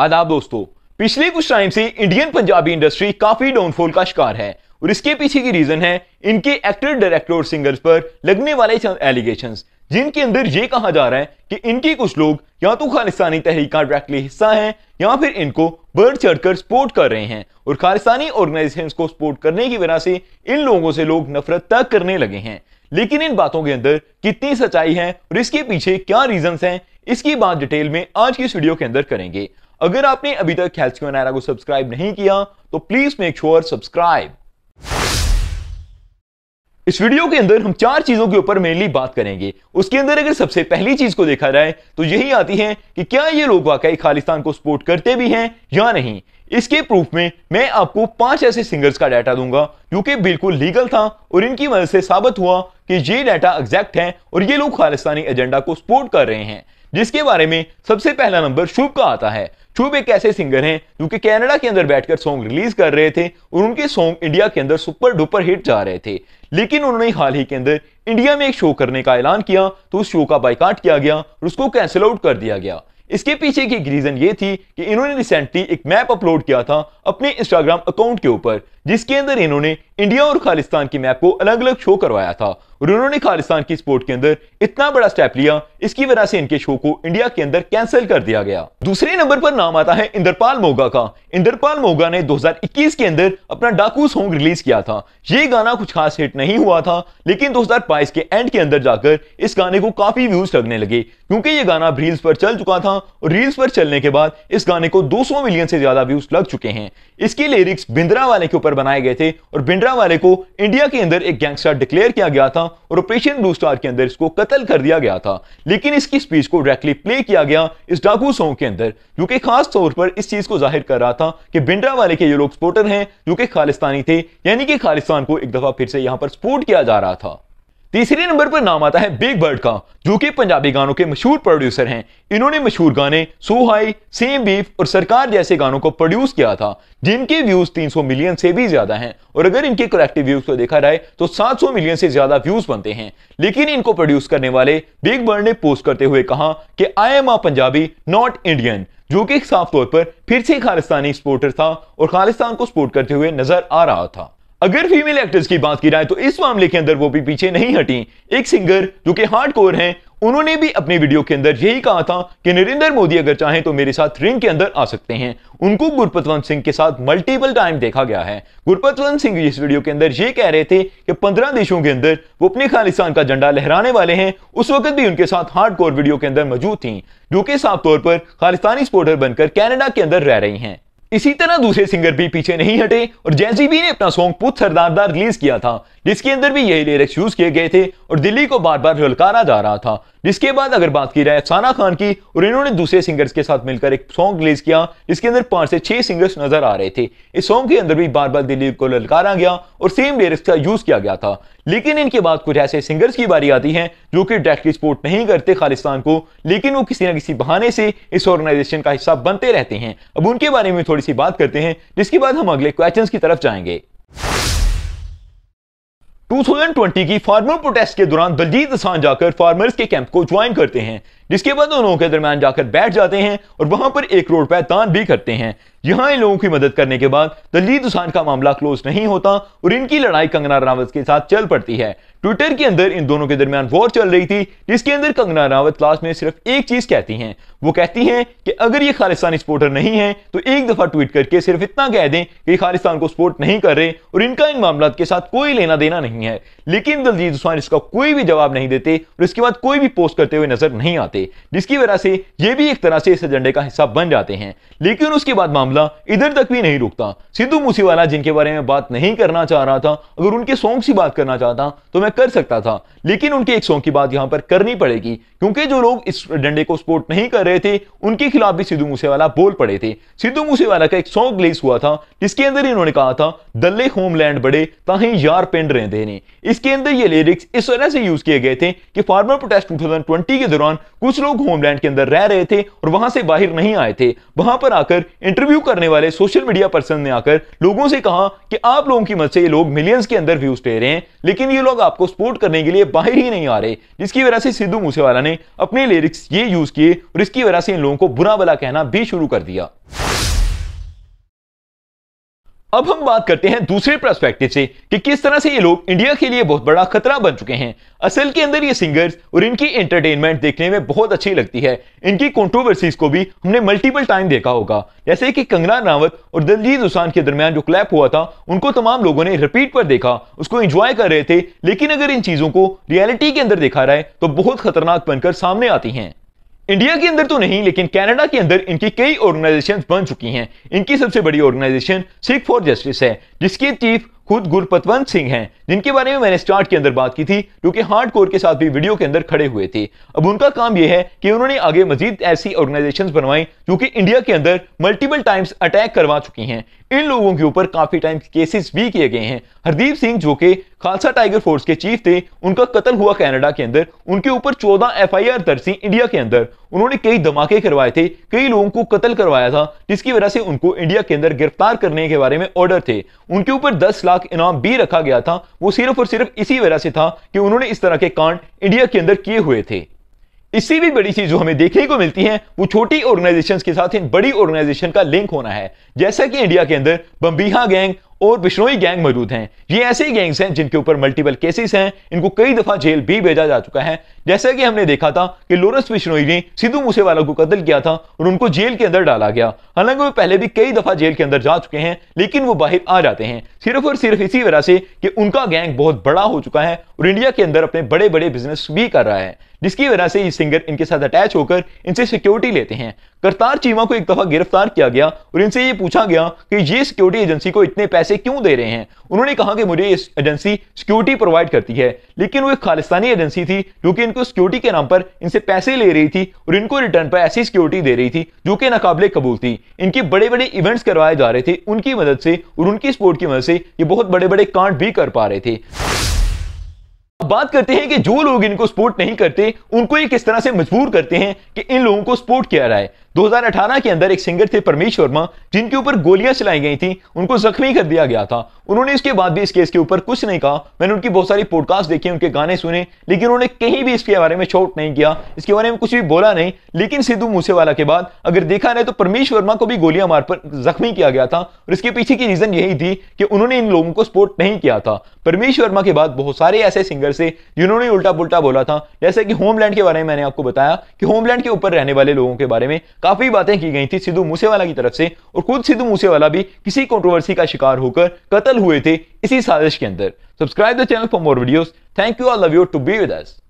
आदाब दोस्तों पिछले कुछ टाइम से इंडियन पंजाबी इंडस्ट्री काफी डाउनफॉल का शिकार है और इसके पीछे की रीजन है इनके एक्टर डायरेक्टर और सिंगर्स पर लगने वाले एलिगेशन जिनके अंदर ये कहा जा रहा है कि इनके कुछ लोग या तो खालिस्तानी तहरीक का डायरेक्टली हिस्सा हैं या फिर इनको बढ़ चढ़कर सपोर्ट कर रहे हैं और खालिस्तानी ऑर्गेनाइजेशन को सपोर्ट करने की वजह से इन लोगों से लोग नफरत तक करने लगे हैं लेकिन इन बातों के अंदर कितनी सच्चाई है और इसके पीछे क्या रीजन हैं इसकी बात डिटेल में आज की इस वीडियो के अंदर करेंगे अगर आपने अभी तक नायरा को सब्सक्राइब नहीं किया तो प्लीज मेक श्योर सब्सक्राइब इस वीडियो के अंदर हम चार चीजों के ऊपर मेनली बात करेंगे उसके अंदर अगर सबसे पहली चीज को देखा जाए तो यही आती है कि क्या ये लोग वाकई खालिस्तान को सपोर्ट करते भी हैं या नहीं इसके प्रूफ में मैं आपको पांच ऐसे सिंगर्स का डाटा दूंगा जो कि बिल्कुल लीगल था और इनकी वजह से साबित हुआ कि ये डाटा एग्जैक्ट है और ये लोग खालिस्तानी एजेंडा को सपोर्ट कर रहे हैं जिसके बारे में सबसे पहला नंबर शुभ का आता है शुभ एक ऐसे सिंगर हैं जो कि कनाडा के अंदर बैठकर सॉन्ग रिलीज कर रहे थे और उनके सॉन्ग इंडिया के अंदर सुपर डुपर हिट जा रहे थे लेकिन उन्होंने हाल ही के अंदर इंडिया में एक शो करने का ऐलान किया तो उस शो का बाइकाट किया गया और उसको कैंसिल आउट कर दिया गया इसके पीछे की रीजन ये थी कि इन्होंने रिसेंटली एक मैप अपलोड किया था अपने इंस्टाग्राम अकाउंट के ऊपर जिसके अंदर इन्होंने इंडिया और खालिस्तान की मैप को अलग अलग शो करवाया था और उन्होंने खालिस्तान की स्पोर्ट के अंदर इतना बड़ा स्टेप लिया इसकी वजह से इनके शो को इंडिया के अंदर कैंसिल कर दिया गया दूसरे नंबर पर नाम आता है इंद्रपाल मोगा का इंद्रपाल मोगा ने 2021 के अंदर अपना डाकू सॉन्ग रिलीज किया था ये गाना कुछ खास हिट नहीं हुआ था लेकिन दो के एंड के अंदर जाकर इस गाने को काफी व्यूज लगने लगे क्योंकि ये गाना रील्स पर चल चुका था और रील्स पर चलने के बाद इस गाने को दो मिलियन से ज्यादा व्यूज लग चुके हैं इसकी लिरिक्स बिंद्रा वाले के ऊपर पर बनाए गए थे और भिंडरा वाले को इंडिया के अंदर एक गैंगस्टर डिक्लेयर किया गया था और ऑपरेशन ब्लू स्टार के अंदर इसको कत्ल कर दिया गया था लेकिन इसकी स्पीच को डायरेक्टली प्ले किया गया इस डाकू सॉन्ग के अंदर जो कि खास तौर पर इस चीज को जाहिर कर रहा था कि भिंडरा वाले के ये लोग सपोर्टर हैं जो कि खालिस्तानी थे यानी कि खालिस्तान को एक दफा फिर से यहां पर सपोर्ट किया जा रहा था तीसरे नंबर पर नाम आता है बिग बर्ड का जो कि पंजाबी गानों के मशहूर प्रोड्यूसर हैं इन्होंने मशहूर गाने सो हाई सेम बीफ और सरकार जैसे गानों को प्रोड्यूस किया था जिनके व्यूज 300 मिलियन से भी ज्यादा हैं और अगर इनके कलेक्टिव व्यूज को देखा जाए तो 700 मिलियन से ज्यादा व्यूज बनते हैं लेकिन इनको प्रोड्यूस करने वाले बिग बर्ड ने पोस्ट करते हुए कहा कि I am a Punjabi not Indian जो कि साफ तौर पर फिर से खालिस्तानी सपोर्टर था और खालिस्तान को सपोर्ट करते हुए नजर आ रहा था अगर फीमेल एक्टर्स की बात की जाए तो इस मामले के अंदर वो भी पीछे नहीं हटी एक सिंगर जो कि हार्ड कोर है उन्होंने भी अपने वीडियो के अंदर यही कहा था कि नरेंद्र मोदी अगर चाहें तो मेरे साथ रिंग के अंदर आ सकते हैं उनको गुरपतवंत सिंह के साथ मल्टीपल टाइम देखा गया है गुरपतवंत सिंह इस वीडियो के अंदर ये कह रहे थे कि पंद्रह देशों के अंदर वो अपने खालिस्तान का झंडा लहराने वाले हैं उस वक्त भी उनके साथ हार्ड कोर वीडियो के अंदर मौजूद थी जो कि साफ तौर पर खालिस्तानी स्पोर्टर बनकर कैनेडा के अंदर रह रही हैं इसी तरह दूसरे सिंगर भी पीछे नहीं हटे और जैसी भी ने अपना सॉन्ग पुत सरदारदार रिलीज किया था जिसके अंदर भी यही लिरिक्स यूज किए गए थे और दिल्ली को बार बार ललकारा जा रहा था जिसके बाद अगर बात की जाए अफसाना खान की और इन्होंने दूसरे सिंगर्स के साथ मिलकर एक सॉन्ग रिलीज किया जिसके अंदर पांच से छह सिंगर्स नजर आ रहे थे इस सॉन्ग के अंदर भी बार बार दिलीप को ललकारा गया और सेम लिरिक्स का यूज किया गया था लेकिन इनके बाद कुछ ऐसे सिंगर्स की बारी आती है जो कि डायरेक्टली सपोर्ट नहीं करते खालिस्तान को लेकिन वो किसी ना किसी बहाने से इस ऑर्गेनाइजेशन का हिस्सा बनते रहते हैं अब उनके बारे में थोड़ी सी बात करते हैं जिसके बाद हम अगले क्वेश्चन की तरफ जाएंगे 2020 की फार्मर प्रोटेस्ट के दौरान दलजीत दसान जाकर फार्मर्स के कैंप को ज्वाइन करते हैं जिसके बाद दोनों के दरमियान जाकर बैठ जाते हैं और वहां पर एक रोड पर तान भी करते हैं यहां इन लोगों की मदद करने के बाद दलीद उसान का मामला क्लोज नहीं होता और इनकी लड़ाई कंगना रावत के साथ चल पड़ती है ट्विटर के अंदर इन दोनों के दरमियान वॉर चल रही थी जिसके अंदर कंगना रावत क्लास में सिर्फ एक चीज कहती हैं वो कहती हैं कि अगर ये खालिस्तानी सपोर्टर नहीं है तो एक दफा ट्वीट करके सिर्फ इतना कह दें कि खालिस्तान को सपोर्ट नहीं कर रहे और इनका इन मामला के साथ कोई लेना देना नहीं है लेकिन दलजीत उसान इसका कोई भी जवाब नहीं देते और इसके बाद कोई भी पोस्ट करते हुए नजर नहीं आते जाते जिसकी वजह से ये भी एक तरह से इस एजेंडे का हिस्सा बन जाते हैं लेकिन उसके बाद मामला इधर तक भी नहीं रुकता सिद्धू मूसेवाला जिनके बारे में बात नहीं करना चाह रहा था अगर उनके सॉन्ग की बात करना चाहता तो मैं कर सकता था लेकिन उनके एक सॉन्ग की बात यहां पर करनी पड़ेगी क्योंकि जो लोग इस एजेंडे को सपोर्ट नहीं कर रहे थे उनके खिलाफ भी सिद्धू मूसेवाला बोल पड़े थे सिद्धू मूसेवाला का एक सॉन्ग रिलीज हुआ था जिसके अंदर इन्होंने कहा था दल्ले होमलैंड बड़े ताही यार पेंड रहे देने इसके अंदर ये लिरिक्स इस वजह से यूज किए गए थे कि फार्मर प्रोटेस्ट 2020 के दौरान कुछ कुछ लोग होमलैंड के अंदर रह रहे थे और वहां से बाहर नहीं आए थे वहां पर आकर इंटरव्यू करने वाले सोशल मीडिया पर्सन ने आकर लोगों से कहा कि आप लोगों की मदद से ये लोग मिलियंस के अंदर व्यूज दे रहे हैं लेकिन ये लोग आपको सपोर्ट करने के लिए बाहर ही नहीं आ रहे जिसकी वजह से सिद्धू मूसेवाला ने अपने लिरिक्स ये यूज किए और इसकी वजह से इन लोगों को बुरा भला कहना भी शुरू कर दिया अब हम बात करते हैं दूसरे प्रस्पेक्टिव से कि किस तरह से ये लोग इंडिया के लिए बहुत बड़ा खतरा बन चुके हैं असल के अंदर ये सिंगर्स और इनकी एंटरटेनमेंट देखने में बहुत अच्छी लगती है इनकी कंट्रोवर्सीज को भी हमने मल्टीपल टाइम देखा होगा जैसे कि कंगना रावत और दलजीत उसान के दरमियान जो क्लैप हुआ था उनको तमाम लोगों ने रिपीट पर देखा उसको इंजॉय कर रहे थे लेकिन अगर इन चीज़ों को रियलिटी के अंदर देखा है तो बहुत खतरनाक बनकर सामने आती हैं इंडिया के अंदर तो नहीं लेकिन कनाडा के अंदर इनकी कई ऑर्गेनाइजेशन बन चुकी हैं इनकी सबसे बड़ी ऑर्गेनाइजेशन सिख फॉर जस्टिस है जिसके चीफ खुद गुरपतवंत सिंह हैं जिनके बारे में मैंने स्टार्ट के अंदर बात की थी जो कि हार्ड कोर के साथ भी वीडियो के अंदर खड़े हुए थे अब उनका काम यह है कि उन्होंने आगे मजीद ऐसी ऑर्गेनाइजेशन बनवाई जो कि इंडिया के अंदर मल्टीपल टाइम्स अटैक करवा चुकी हैं इन लोगों के ऊपर काफी टाइम केसेस भी किए गए हैं हरदीप सिंह जो कि खालसा टाइगर फोर्स के चीफ थे उनका कत्ल हुआ कनाडा के अंदर उनके ऊपर 14 एफआईआर दर्ज थी इंडिया के अंदर उन्होंने कई धमाके करवाए थे कई लोगों को कत्ल करवाया था जिसकी वजह से उनको इंडिया के अंदर गिरफ्तार करने के बारे में ऑर्डर थे उनके ऊपर दस लाख लाख इनाम भी रखा गया था वो सिर्फ और सिर्फ इसी वजह से था कि उन्होंने इस तरह के कांड इंडिया के अंदर किए हुए थे इसी भी बड़ी चीज जो हमें देखने को मिलती है वो छोटी ऑर्गेनाइजेशन के साथ इन बड़ी ऑर्गेनाइजेशन का लिंक होना है जैसा कि इंडिया के अंदर बम्बीहा गैंग और बिश्नोई गैंग मौजूद हैं ये ऐसे गैंग्स हैं जिनके ऊपर मल्टीपल केसेस हैं इनको कई दफा जेल भी भेजा जा चुका है जैसा कि हमने देखा था कि लॉरेंस बिश्नोई ने सिद्धू मूसेवाला को कत्ल किया था और उनको जेल के अंदर डाला गया हालांकि वो पहले भी कई दफा जेल के अंदर जा चुके हैं लेकिन वो बाहर आ जाते हैं सिर्फ और सिर्फ इसी वजह से कि उनका गैंग बहुत बड़ा हो चुका है और इंडिया के अंदर अपने बड़े बड़े बिजनेस भी कर रहा है जिसकी वजह से ये सिंगर इनके साथ अटैच होकर इनसे सिक्योरिटी लेते हैं करतार चीमा को एक दफा गिरफ्तार किया गया और इनसे ये पूछा गया कि ये सिक्योरिटी एजेंसी को इतने पैसे क्यों दे रहे हैं उन्होंने कहा कि मुझे इस एजेंसी सिक्योरिटी प्रोवाइड करती है लेकिन वो एक खालिस्तानी एजेंसी थी जो कि इनको सिक्योरिटी के नाम पर इनसे पैसे ले रही थी और इनको रिटर्न पर ऐसी सिक्योरिटी दे रही थी जो कि नाकाबले कबूल थी इनके बड़े बड़े इवेंट्स करवाए जा रहे थे उनकी मदद से और उनकी सपोर्ट की मदद से ये बहुत बड़े बड़े कांड भी कर पा रहे थे बात करते हैं कि जो लोग इनको सपोर्ट नहीं करते उनको ये किस तरह से मजबूर करते हैं कि इन लोगों को सपोर्ट किया रहा है 2018 के अंदर एक सिंगर थे परमेश वर्मा जिनके ऊपर गोलियां चलाई गई थी उनको जख्मी कर दिया गया था उन्होंने इसके बाद भी इस केस के ऊपर कुछ नहीं कहा मैंने उनकी बहुत सारी पॉडकास्ट देखी उनके गाने सुने लेकिन उन्होंने कहीं भी इसके बारे में छोट नहीं किया इसके बारे में कुछ भी बोला नहीं लेकिन सिद्धू मूसेवाला के बाद अगर देखा जाए तो परमेश वर्मा को भी गोलियां मार पर जख्मी किया गया था और इसके पीछे की रीजन यही थी कि उन्होंने इन लोगों को सपोर्ट नहीं किया था परमेश वर्मा के बाद बहुत सारे ऐसे सिंगर थे जिन्होंने उल्टा पुलटा बोला था जैसे कि होमलैंड के बारे में मैंने आपको बताया कि होमलैंड के ऊपर रहने वाले लोगों के बारे में काफी बातें की गई थी सिद्धू मूसेवाला की तरफ से और खुद सिद्धू मूसेवाला भी किसी कंट्रोवर्सी का शिकार होकर कत्ल हुए थे इसी साजिश के अंदर subscribe the channel for more videos thank you I love you to be with us